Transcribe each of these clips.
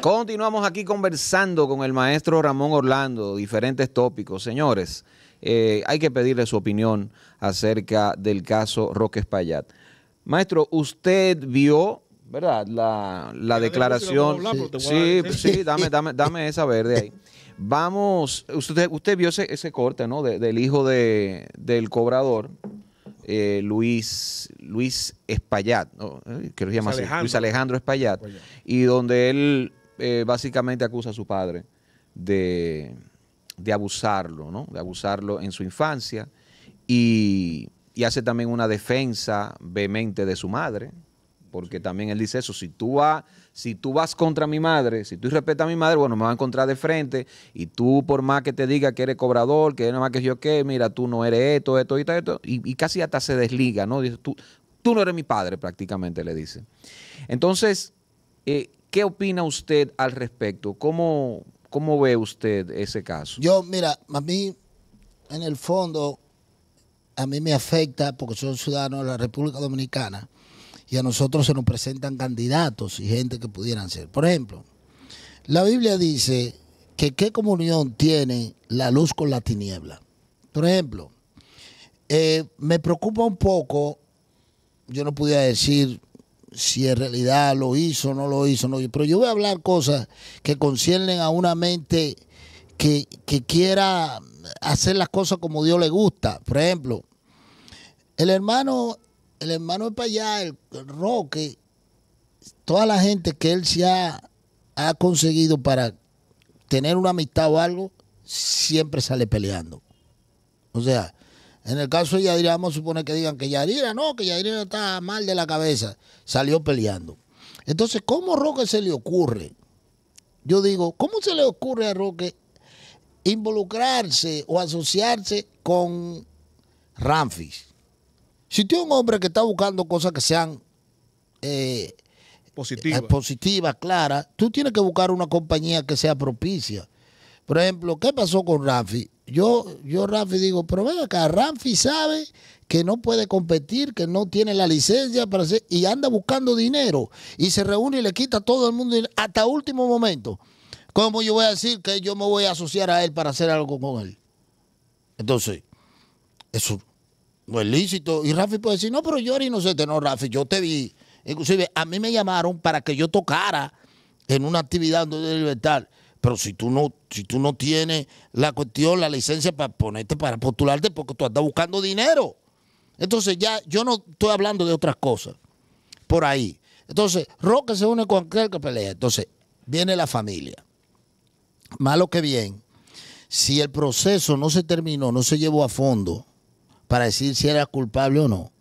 Continuamos aquí conversando con el maestro Ramón Orlando, diferentes tópicos. Señores, eh, hay que pedirle su opinión acerca del caso Roque Espaillat. Maestro, usted vio, ¿verdad? La, declaración. sí, sí, dame, dame, esa verde ahí. Vamos, usted, usted vio ese, corte, ¿no? del hijo de, del cobrador, eh, Luis, Luis Espaillat, eh, que lo llama Luis Alejandro, Luis Alejandro Espaillat, y donde él eh, básicamente acusa a su padre de, abusarlo, ¿no? De abusarlo en su infancia y, hace también una defensa vehemente de su madre, porque también él dice eso, si tú, vas, si tú vas contra mi madre, si tú respetas a mi madre, bueno, me va a encontrar de frente, y tú por más que te diga que eres cobrador, que nada más que yo qué, mira, tú no eres esto, esto, esto, esto, y, casi hasta se desliga, ¿no? Dice, tú, tú no eres mi padre prácticamente, le dice. Entonces, eh, ¿Qué opina usted al respecto? ¿Cómo, cómo ve usted ese caso? Yo, mira, a mí, en el fondo, a mí me afecta porque soy ciudadano de la República Dominicana y a nosotros se nos presentan candidatos y gente que pudieran ser. Por ejemplo, la Biblia dice que qué comunión tiene la luz con la tiniebla. Por ejemplo, eh, me preocupa un poco, yo no podía decir si en realidad lo hizo, no lo hizo, no. Pero yo voy a hablar cosas que conciernen a una mente que, quiera hacer las cosas como Dios le gusta. Por ejemplo, el hermano, el hermano de para allá, el, Roque, toda la gente que él se ha, ha conseguido para tener una amistad o algo, siempre sale peleando. O sea, en el caso de Yadira, vamos a suponer que digan que Yadira no, que Yadira está mal de la cabeza. Salió peleando. Entonces, ¿cómo Roque se le ocurre? Yo digo, ¿cómo se le ocurre a Roque involucrarse o asociarse con Ramfis? Si tú un hombre que está buscando cosas que sean eh, eh, positivas, claras, tú tienes que buscar una compañía que sea propicia. Por ejemplo, ¿qué pasó con Ramfis? yo, yo Rafi digo, pero venga acá, Rafi sabe que no puede competir, que no tiene la licencia para hacer, y anda buscando dinero y se reúne y le quita a todo el mundo hasta último momento. ¿Cómo yo voy a decir que yo me voy a asociar a él para hacer algo con él? Entonces, eso no es lícito. Y Rafi puede decir, no, pero yo era inocente. No, Rafi, yo te vi. Inclusive, a mí me llamaron para que yo tocara en una actividad de libertad. Pero si tú no, si tú no tienes la cuestión, la licencia para ponerte, para postularte, porque tú estás buscando dinero. Entonces ya yo no estoy hablando de otras cosas por ahí. Entonces, Roque se une con aquel que pelea. Entonces, viene la familia. Malo que bien, si el proceso no se terminó, no se llevó a fondo para decir si era culpable o no,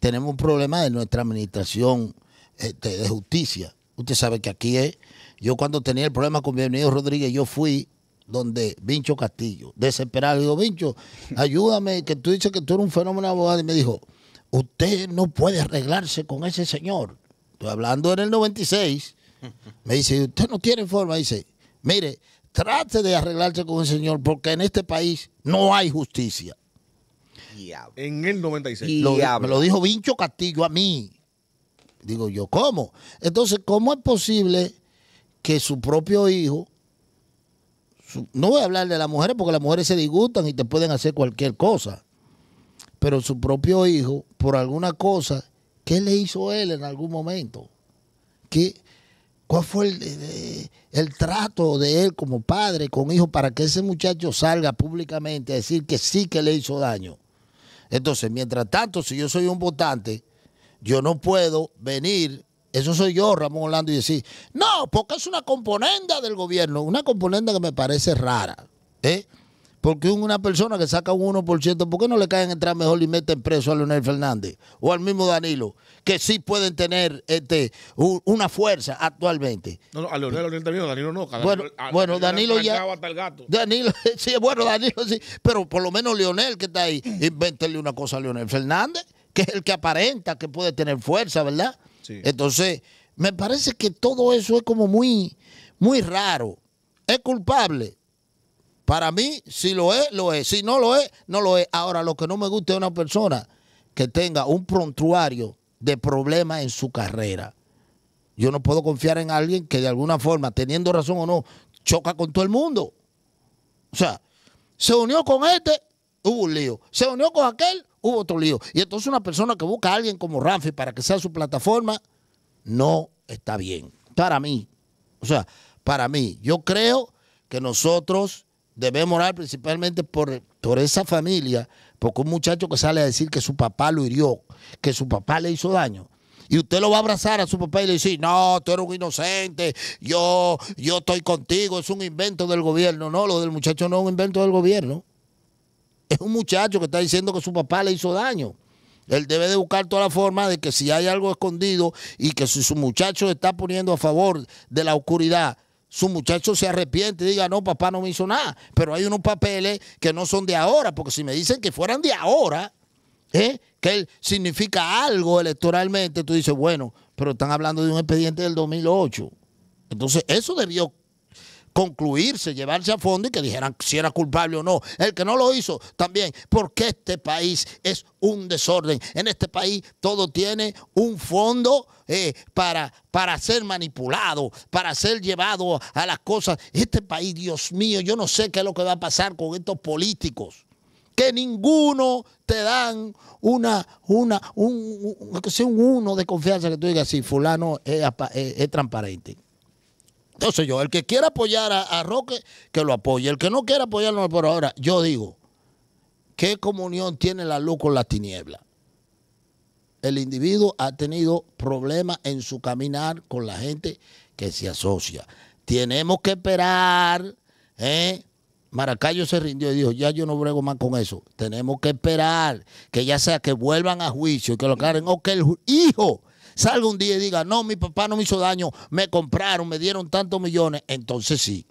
tenemos un problema de nuestra administración este, de justicia. Usted sabe que aquí es yo cuando tenía el problema con Bienvenido Rodríguez, yo fui donde Vincho Castillo, desesperado. Le digo, Vincho, ayúdame, que tú dices que tú eres un fenómeno abogado. Y me dijo, usted no puede arreglarse con ese señor. Estoy hablando en el 96. Me dice, usted no tiene forma. dice, mire, trate de arreglarse con ese señor porque en este país no hay justicia. En el 96. Lo, me lo dijo Vincho Castillo a mí. Digo yo, ¿cómo? Entonces, ¿cómo es posible que su propio hijo, no voy a hablar de las mujeres porque las mujeres se disgustan y te pueden hacer cualquier cosa, pero su propio hijo, por alguna cosa, ¿qué le hizo él en algún momento? ¿Cuál fue el, eh, eh, el, trato de él como padre con hijo para que ese muchacho salga públicamente a decir que sí que le hizo daño? Entonces, mientras tanto, si yo soy un votante, yo no puedo venir eso soy yo, Ramón Orlando, y decir, no, porque es una componenda del gobierno, una componenda que me parece rara. ¿eh? Porque una persona que saca un 1%, ¿por qué no le caen entrar mejor y meten preso a Leonel Fernández o al mismo Danilo? Que sí pueden tener este, una fuerza actualmente. No, no, a Leonel, Leonel Danilo no. bueno, bueno Danilo, ya. Danilo, sí, bueno, Danilo sí, pero por lo menos Leonel que está ahí, inventenle una cosa a Leonel Fernández, que es el que aparenta que puede tener fuerza, ¿verdad? Entonces, me parece que todo eso es como muy, muy raro. Es culpable. Para mí, si lo es, lo es. Si no lo es, no lo es. Ahora, lo que no me gusta es una persona que tenga un prontuario de problemas en su carrera. Yo no puedo confiar en alguien que de alguna forma, teniendo razón o no, choca con todo el mundo. O sea, se unió con este, hubo un lío. Se unió con aquel, hubo otro lío. Y entonces una persona que busca a alguien como Rafi para que sea su plataforma, no está bien. Para mí. O sea, para mí. Yo creo que nosotros debemos orar principalmente por, por esa familia, porque un muchacho que sale a decir que su papá lo hirió, que su papá le hizo daño, y usted lo va a abrazar a su papá y le dice, no, tú eres un inocente, yo, yo estoy contigo, es un invento del gobierno. No, lo del muchacho no es un invento del gobierno. Es un muchacho que está diciendo que su papá le hizo daño. Él debe de buscar toda la forma de que si hay algo escondido y que si su muchacho está poniendo a favor de la oscuridad, su muchacho se arrepiente y diga, no, papá no me hizo nada. Pero hay unos papeles que no son de ahora, porque si me dicen que fueran de ahora, ¿eh? que él significa algo electoralmente, tú dices, bueno, pero están hablando de un expediente del 2008. Entonces, eso debió concluirse, llevarse a fondo y que dijeran si era culpable o no. El que no lo hizo también, porque este país es un desorden. En este país todo tiene un fondo eh, para, para ser manipulado, para ser llevado a las cosas. Este país, Dios mío, yo no sé qué es lo que va a pasar con estos políticos que ninguno te dan una, una, un, un uno de confianza que tú digas, si fulano es transparente. Entonces yo, el que quiera apoyar a, Roque, que lo apoye. El que no quiera apoyarlo por ahora, yo digo, ¿qué comunión tiene la luz con la tiniebla? El individuo ha tenido problemas en su caminar con la gente que se asocia. Tenemos que esperar. ¿eh? Maracayo se rindió y dijo, ya yo no brego más con eso. Tenemos que esperar que ya sea que vuelvan a juicio y que lo aclaren o que el hijo salga un día y diga, no, mi papá no me hizo daño, me compraron, me dieron tantos millones, entonces sí.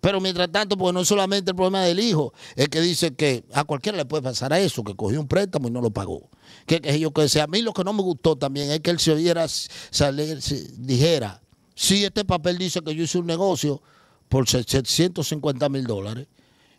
Pero mientras tanto, pues no es solamente el problema del hijo, es que dice que a cualquiera le puede pasar a eso, que cogió un préstamo y no lo pagó. Que, yo que sea, a mí lo que no me gustó también es que él se oyera salir, dijera, si este papel dice que yo hice un negocio por 750 mil dólares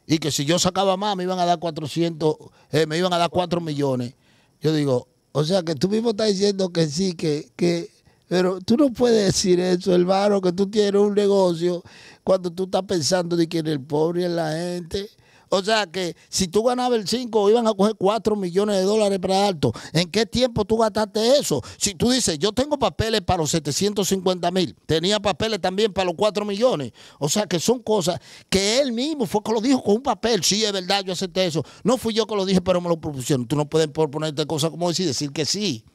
y que si yo sacaba más me iban a dar 400, eh, me iban a dar 4 millones. Yo digo, o sea que tú mismo estás diciendo que sí, que, que, pero tú no puedes decir eso, hermano, que tú tienes un negocio cuando tú estás pensando de que en el pobre y la gente. O sea que si tú ganabas el 5, iban a coger 4 millones de dólares para alto. ¿En qué tiempo tú gastaste eso? Si tú dices, yo tengo papeles para los 750 mil, tenía papeles también para los 4 millones. O sea que son cosas que él mismo fue que lo dijo con un papel. Sí, es verdad, yo acepté eso. No fui yo que lo dije, pero me lo propusieron. Tú no puedes proponerte cosas como decir, decir que sí.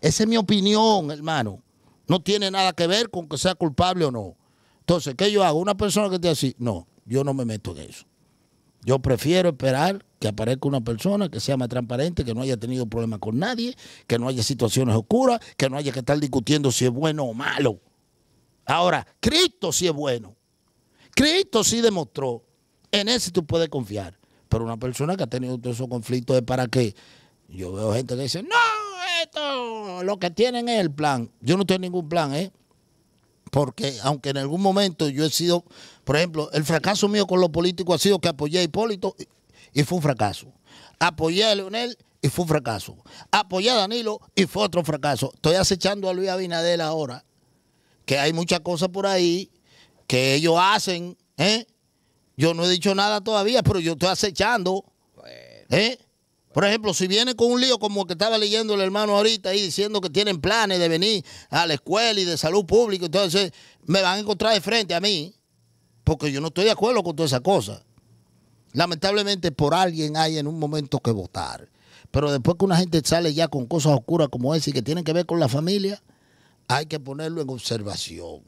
Esa es mi opinión, hermano. No tiene nada que ver con que sea culpable o no. Entonces, ¿qué yo hago? Una persona que te dice, no, yo no me meto en eso. Yo prefiero esperar que aparezca una persona que sea más transparente, que no haya tenido problemas con nadie, que no haya situaciones oscuras, que no haya que estar discutiendo si es bueno o malo. Ahora, Cristo sí es bueno. Cristo sí demostró. En ese tú puedes confiar. Pero una persona que ha tenido todos esos conflictos ¿es para qué. Yo veo gente que dice, no, esto, lo que tienen es el plan. Yo no tengo ningún plan, ¿eh? porque aunque en algún momento yo he sido, por ejemplo, el fracaso mío con los políticos ha sido que apoyé a Hipólito y, fue un fracaso. Apoyé a Leonel y fue un fracaso. Apoyé a Danilo y fue otro fracaso. Estoy acechando a Luis Abinadel ahora, que hay muchas cosas por ahí que ellos hacen. ¿eh? Yo no he dicho nada todavía, pero yo estoy acechando. ¿eh? Por ejemplo, si viene con un lío como el que estaba leyendo el hermano ahorita ahí diciendo que tienen planes de venir a la escuela y de salud pública, entonces me van a encontrar de frente a mí, porque yo no estoy de acuerdo con toda esa cosa. Lamentablemente por alguien hay en un momento que votar. Pero después que una gente sale ya con cosas oscuras como esa y que tienen que ver con la familia, hay que ponerlo en observación.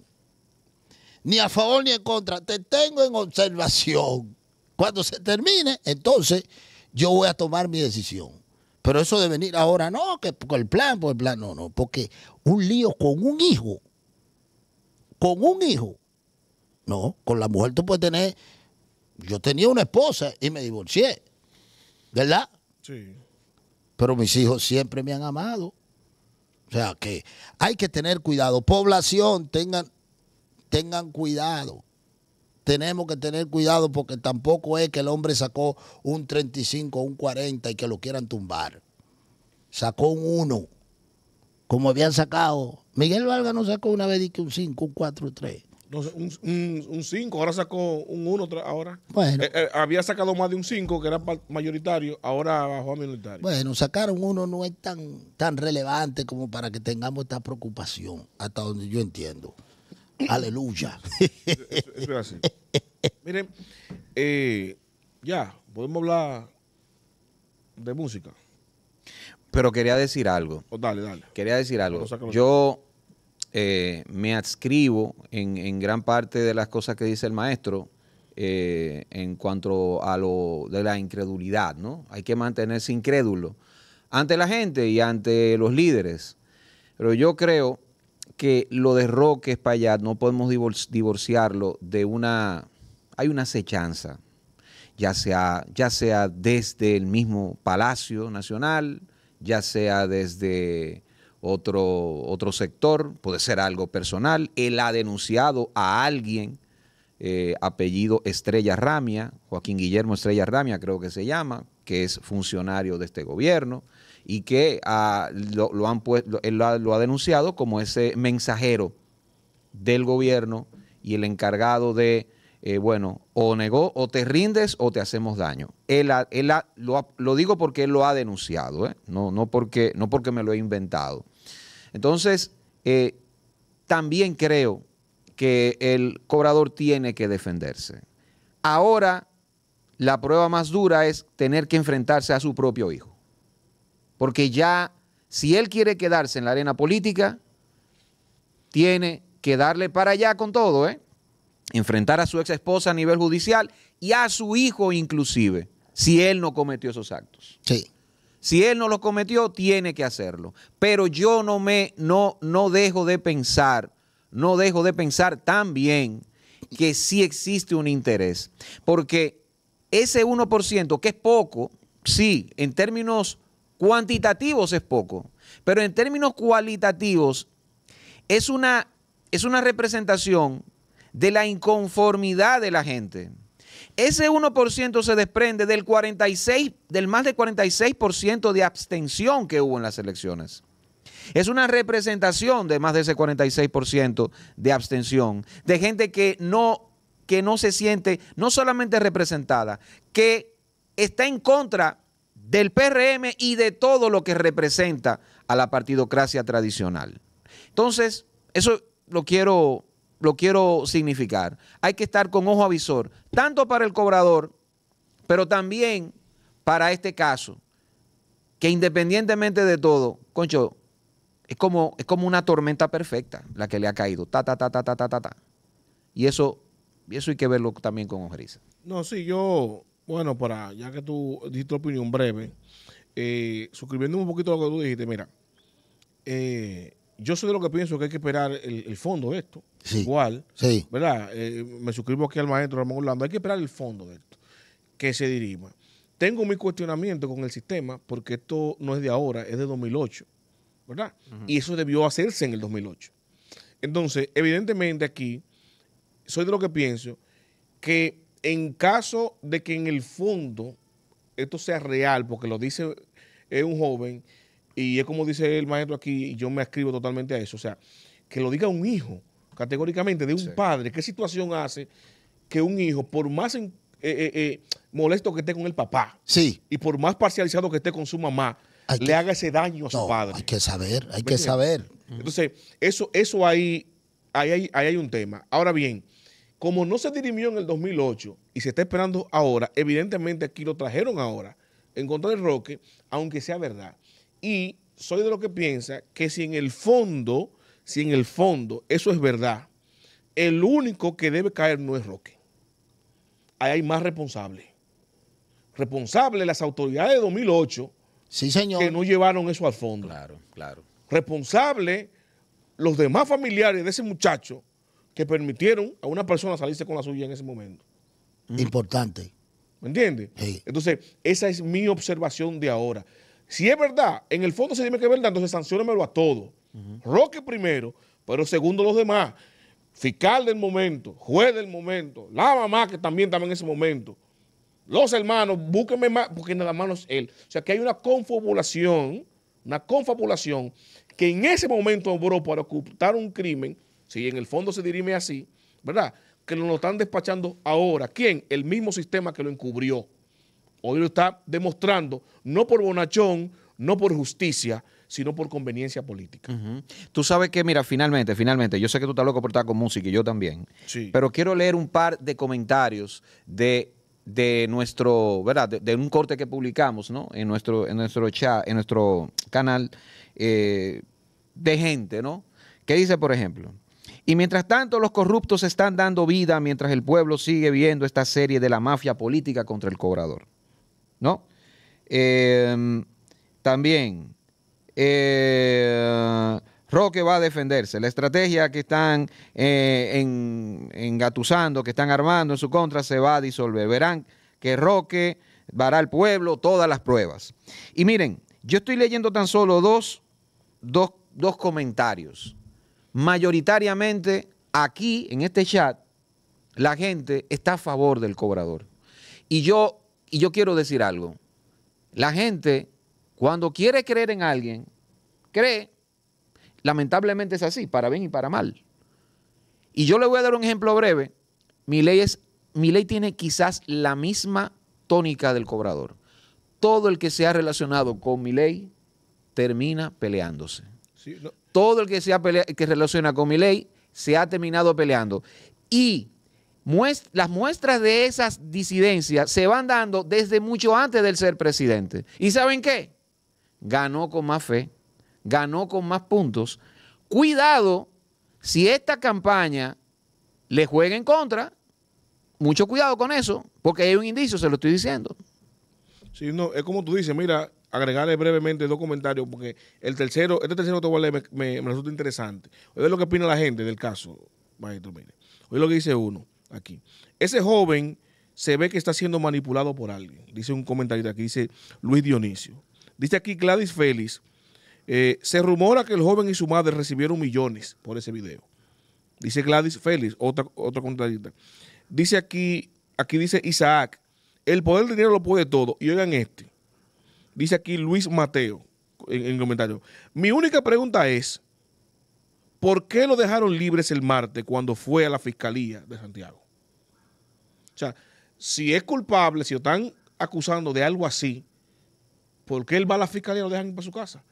Ni a favor ni en contra, te tengo en observación. Cuando se termine, entonces yo voy a tomar mi decisión. Pero eso de venir ahora, no, que el plan, por el plan, no, no, porque un lío con un hijo, con un hijo, no, con la mujer tú puedes tener, yo tenía una esposa y me divorcié, ¿verdad? Sí. Pero mis hijos siempre me han amado. O sea que hay que tener cuidado. Población, tengan, tengan cuidado tenemos que tener cuidado porque tampoco es que el hombre sacó un 35, un 40 y que lo quieran tumbar. Sacó un 1, como habían sacado. Miguel Vargas no sacó una vez que un 5, un 4, un 3. Un 5, ahora sacó un 1 ahora. Bueno. Eh, eh, había sacado más de un 5, que era mayoritario, ahora bajó a minoritario. Bueno, sacar un 1 no es tan, tan relevante como para que tengamos esta preocupación, hasta donde yo entiendo. Aleluya. Eso, así. Miren, eh, ya, podemos hablar de música. Pero quería decir algo. Oh, dale, dale. Quería decir algo. Yo eh, me adscribo en, gran parte de las cosas que dice el maestro eh, en cuanto a lo de la incredulidad, ¿no? Hay que mantenerse incrédulo ante la gente y ante los líderes. Pero yo creo que lo de Roque allá no podemos divorciarlo de una. Hay una acechanza, ya sea, ya sea desde el mismo Palacio Nacional, ya sea desde otro, otro sector, puede ser algo personal. Él ha denunciado a alguien, eh, apellido Estrella Ramia, Joaquín Guillermo Estrella Ramia creo que se llama, que es funcionario de este gobierno y que ah, lo, él lo ha, denunciado como ese mensajero del gobierno y el encargado de, eh, bueno, o negó, o te rindes o te hacemos daño. lo, digo porque él lo ha denunciado, ¿eh? no, no, porque, no porque me lo he inventado. Entonces, eh, también creo que el cobrador tiene que defenderse. Ahora, la prueba más dura es tener que enfrentarse a su propio hijo. Porque ya, si él quiere quedarse en la arena política, tiene que darle para allá con todo, ¿eh? Enfrentar a su ex esposa a nivel judicial y a su hijo inclusive, si él no cometió esos actos. Sí. Si él no los cometió, tiene que hacerlo. Pero yo no me, no, no dejo de pensar, no dejo de pensar también que sí existe un interés. Porque ese 1%, que es poco, sí, en términos Cuantitativos es poco, pero en términos cualitativos es una, es una representación de la inconformidad de la gente. Ese 1% se desprende del 46, del más del 46% de abstención que hubo en las elecciones. Es una representación de más de ese 46% de abstención, de gente que no, que no se siente no solamente representada, que está en contra del PRM y de todo lo que representa a la partidocracia tradicional. Entonces, eso lo quiero, lo quiero significar. Hay que estar con ojo avisor, tanto para el cobrador, pero también para este caso, que independientemente de todo, concho, es como, es como una tormenta perfecta la que le ha caído. Ta, ta, ta, ta, ta, ta, ta, Y eso, eso hay que verlo también con ojeriza. No, sí, yo bueno, para ya que tú dijiste tu opinión breve, eh, suscribiéndome un poquito a lo que tú dijiste, mira, eh, yo soy de lo que pienso que hay que esperar el, fondo de esto. Sí, Igual, ¿verdad? Eh, me suscribo aquí al maestro Ramón Orlando. Hay que esperar el fondo de esto, que se dirima. Tengo mi cuestionamiento con el sistema, porque esto no es de ahora, es de 2008, ¿verdad? Y eso debió hacerse en el 2008. Entonces, evidentemente aquí, soy de lo que pienso que en caso de que en el fondo esto sea real, porque lo dice eh, un joven, y es como dice el maestro aquí, y yo me escribo totalmente a eso, o sea, que lo diga un hijo, categóricamente, de un padre, ¿qué situación hace que un hijo, por más eh, eh, molesto que esté con el papá, y por más parcializado que esté con su mamá, le haga ese daño a su padre? Hay que saber, hay que saber. Entonces, eso, eso ahí, ahí, ahí hay un tema. Ahora bien, como no se dirimió en el 2008 y se está esperando ahora, evidentemente aquí lo trajeron ahora en contra de Roque, aunque sea verdad. Y soy de lo que piensa que si en el fondo, si en el fondo eso es verdad, el único que debe caer no es Roque. Ahí hay más responsables. Responsables las autoridades de 2008 sí, señor. que no llevaron eso al fondo. Claro, claro. Responsable los demás familiares de ese muchacho que permitieron a una persona salirse con la suya en ese momento. Importante. ¿Me entiendes? Entonces, esa es mi observación de ahora. Si es verdad, en el fondo se dime que es verdad, entonces sancionémelo a todos. Roque primero, pero segundo los demás. Fiscal del momento, juez del momento, la mamá que también estaba en ese momento. Los hermanos, búsquenme más, porque nada más no es él. O sea que hay una confabulación, una confabulación que en ese momento obró para ocultar un crimen si en el fondo se dirime así, ¿verdad? Que lo están despachando ahora. ¿Quién? El mismo sistema que lo encubrió. Hoy lo está demostrando, no por bonachón, no por justicia, sino por conveniencia política. Tú sabes que, mira, finalmente, finalmente, yo sé que tú estás loco por estar con música y yo también, sí. pero quiero leer un par de comentarios de, nuestro, ¿verdad? De, un corte que publicamos, ¿no? En nuestro, en nuestro chat, en nuestro canal eh, de gente, ¿no? ¿qué dice, por ejemplo, y mientras tanto, los corruptos están dando vida mientras el pueblo sigue viendo esta serie de la mafia política contra el cobrador. ¿No? Em, también, eh, Roque va a defenderse. La estrategia que están eh, engatusando, que están armando en su contra, se va a disolver. Verán que Roque dará al pueblo todas las pruebas. Y miren, yo estoy leyendo tan solo dos comentarios mayoritariamente aquí en este chat la gente está a favor del cobrador. Y yo, y yo quiero decir algo. La gente, cuando quiere creer en alguien, cree. Lamentablemente es así, para bien y para mal. Y yo le voy a dar un ejemplo breve. Mi ley, es, tiene quizás la misma tónica del cobrador. Todo el que se ha relacionado con mi ley termina peleándose. Sí, todo el que se que relaciona con mi ley se ha terminado peleando. Y las muestras de esas disidencias se van dando desde mucho antes del ser presidente. ¿Y saben qué? Ganó con más fe, ganó con más puntos. Cuidado si esta campaña le juega en contra. Mucho cuidado con eso, porque hay un indicio, se lo estoy diciendo. Sí, no, es como tú dices, mira, agregarle brevemente dos comentarios, porque el tercero, este tercero te me, resulta interesante. Oye lo que opina la gente del caso, maestro, mire. Oye lo que dice uno aquí. Ese joven se ve que está siendo manipulado por alguien. Dice un comentario aquí, dice Luis Dionisio. Dice aquí Gladys Félix, eh, se rumora que el joven y su madre recibieron millones por ese video. Dice Gladys Félix, otra, otra Dice aquí, aquí dice Isaac, el poder del dinero lo puede todo. Y oigan este, Dice aquí Luis Mateo en, el comentario. Mi única pregunta es, ¿por qué lo dejaron libres el martes cuando fue a la Fiscalía de Santiago? O sea, si es culpable, si lo están acusando de algo así, ¿por qué él va a la Fiscalía y lo dejan ir para su casa?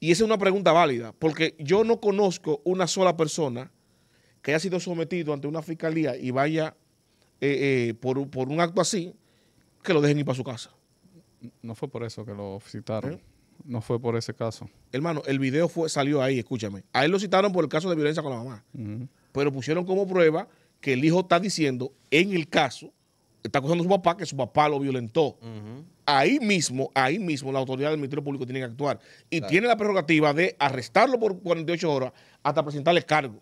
Y esa es una pregunta válida, porque yo no conozco una sola persona que haya sido sometido ante una fiscalía y vaya eh, eh, por, por, un acto así, que lo dejen ir para su casa. No fue por eso que lo citaron. ¿Eh? No fue por ese caso. Hermano, el video fue, salió ahí, escúchame. A él lo citaron por el caso de violencia con la mamá. Pero pusieron como prueba que el hijo está diciendo, en el caso, está acusando a su papá que su papá lo violentó. Ahí mismo, ahí mismo, la autoridad del Ministerio Público tiene que actuar. Y tiene la prerrogativa de arrestarlo por 48 horas hasta presentarle cargo.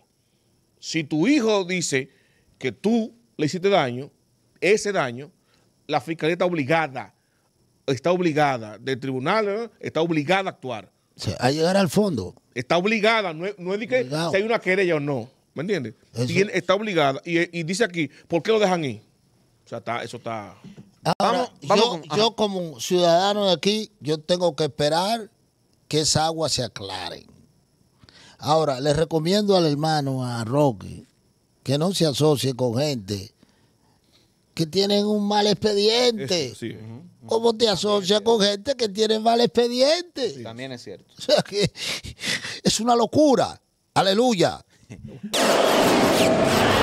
Si tu hijo dice que tú le hiciste daño, ese daño, la fiscalía está obligada está obligada, del tribunal está obligada a actuar. a llegar al fondo. Está obligada, no es, de que si hay una querella o no. ¿Me entiendes? está obligada. Y, dice aquí, ¿por qué lo dejan ir? O sea, eso está. yo, como ciudadano de aquí, yo tengo que esperar que esa agua se aclare. Ahora, le recomiendo al hermano, a Roque, que no se asocie con gente que tienen un mal expediente. ¿Cómo te asocias con gente que tiene mal expediente? también es cierto. O sea que es una locura. Aleluya.